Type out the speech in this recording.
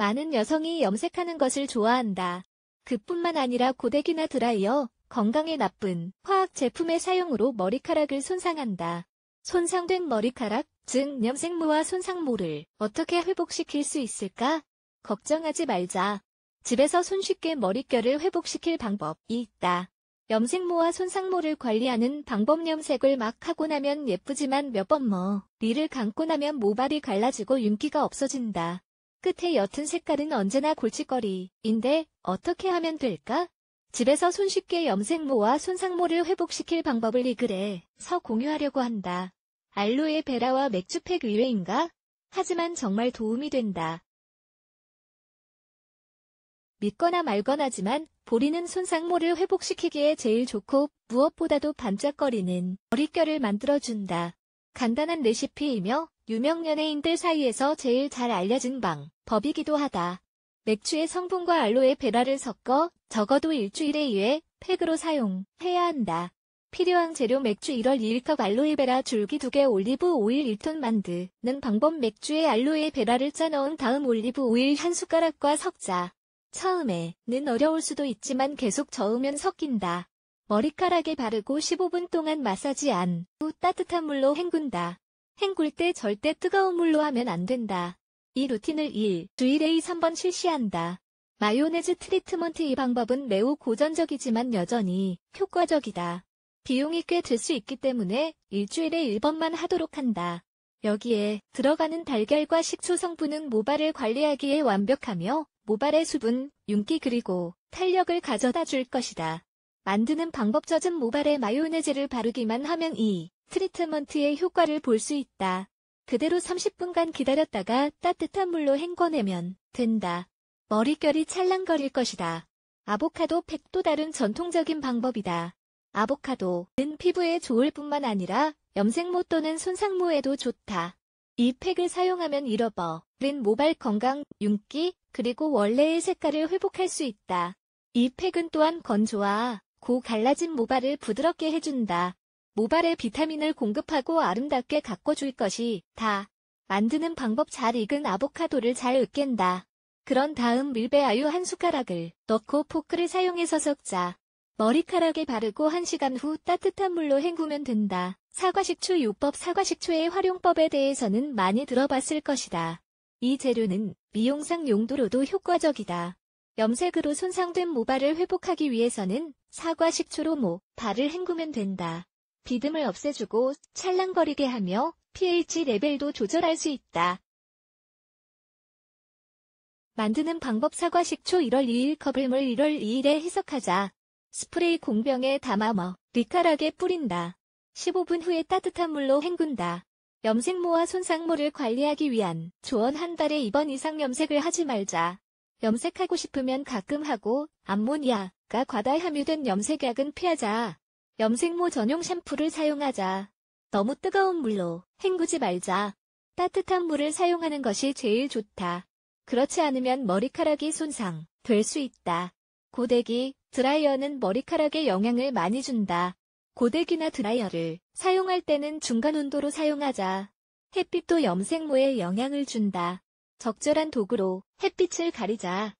많은 여성이 염색하는 것을 좋아한다. 그뿐만 아니라 고데기나 드라이어, 건강에 나쁜 화학 제품의 사용으로 머리카락을 손상한다. 손상된 머리카락, 즉 염색무와 손상모를 어떻게 회복시킬 수 있을까? 걱정하지 말자. 집에서 손쉽게 머릿결을 회복시킬 방법이 있다. 염색모와 손상모를 관리하는 방법 염색을 막 하고 나면 예쁘지만 몇번 머리를 감고 나면 모발이 갈라지고 윤기가 없어진다. 끝에 옅은 색깔은 언제나 골칫거리인데 어떻게 하면 될까? 집에서 손쉽게 염색모와 손상모를 회복시킬 방법을 이 글에서 공유하려고 한다. 알로에 베라와 맥주팩 의외인가? 하지만 정말 도움이 된다. 믿거나 말거나지만 보리는 손상모를 회복시키기에 제일 좋고 무엇보다도 반짝거리는 머릿결을 만들어준다. 간단한 레시피이며 유명 연예인들 사이에서 제일 잘 알려진 방법이기도 하다. 맥주의 성분과 알로에 베라를 섞어 적어도 일주일에 2회 팩으로 사용해야 한다. 필요한 재료 맥주 1월 2일컵 알로에베라 줄기 2개 올리브 오일 1톤 만드는 방법 맥주에 알로에베라를 짜넣은 다음 올리브 오일 한 숟가락과 섞자. 처음에는 어려울 수도 있지만 계속 저으면 섞인다. 머리카락에 바르고 15분 동안 마사지 안 후 따뜻한 물로 헹군다. 헹굴 때 절대 뜨거운 물로 하면 안 된다. 이 루틴을 1, 주일에 2, 3번 실시한다. 마요네즈 트리트먼트 이 방법은 매우 고전적이지만 여전히 효과적이다. 비용이 꽤 들 수 있기 때문에 일주일에 1번만 하도록 한다. 여기에 들어가는 달걀과 식초 성분은 모발을 관리하기에 완벽하며 모발의 수분, 윤기 그리고 탄력을 가져다 줄 것이다. 만드는 방법 젖은 모발에 마요네즈를 바르기만 하면 2. 트리트먼트의 효과를 볼 수 있다. 그대로 30분간 기다렸다가 따뜻한 물로 헹궈내면 된다. 머릿결이 찰랑거릴 것이다. 아보카도 팩도 다른 전통적인 방법이다. 아보카도는 피부에 좋을 뿐만 아니라 염색모 또는 손상모에도 좋다. 이 팩을 사용하면 잃어버린 모발 건강, 윤기, 그리고 원래의 색깔을 회복할 수 있다. 이 팩은 또한 건조와 고 갈라진 모발을 부드럽게 해준다. 모발에 비타민을 공급하고 아름답게 가꿔줄 것이 다. 만드는 방법 잘 익은 아보카도를 잘 으깬다. 그런 다음 밀베아유 한 숟가락을 넣고 포크를 사용해서 섞자. 머리카락에 바르고 1시간 후 따뜻한 물로 헹구면 된다. 사과식초 요법 사과식초의 활용법에 대해서는 많이 들어봤을 것이다. 이 재료는 미용상 용도로도 효과적이다. 염색으로 손상된 모발을 회복하기 위해서는 사과식초로 모, 발을 헹구면 된다. 비듬을 없애주고 찰랑거리게 하며 pH 레벨도 조절할 수 있다. 만드는 방법 사과 식초 1월 2일 컵을물 1월 2일에 희석하자. 스프레이 공병에 담아 먹, 리칼하게 뿌린다. 15분 후에 따뜻한 물로 헹군다. 염색모와 손상모를 관리하기 위한 조언 한 달에 2번 이상 염색을 하지 말자. 염색하고 싶으면 가끔 하고 암모니아가 과다 함유된 염색약은 피하자. 염색모 전용 샴푸를 사용하자. 너무 뜨거운 물로 헹구지 말자. 따뜻한 물을 사용하는 것이 제일 좋다. 그렇지 않으면 머리카락이 손상 될 수 있다. 고데기, 드라이어는 머리카락에 영향을 많이 준다. 고데기나 드라이어를 사용할 때는 중간 온도로 사용하자. 햇빛도 염색모에 영향을 준다. 적절한 도구로 햇빛을 가리자.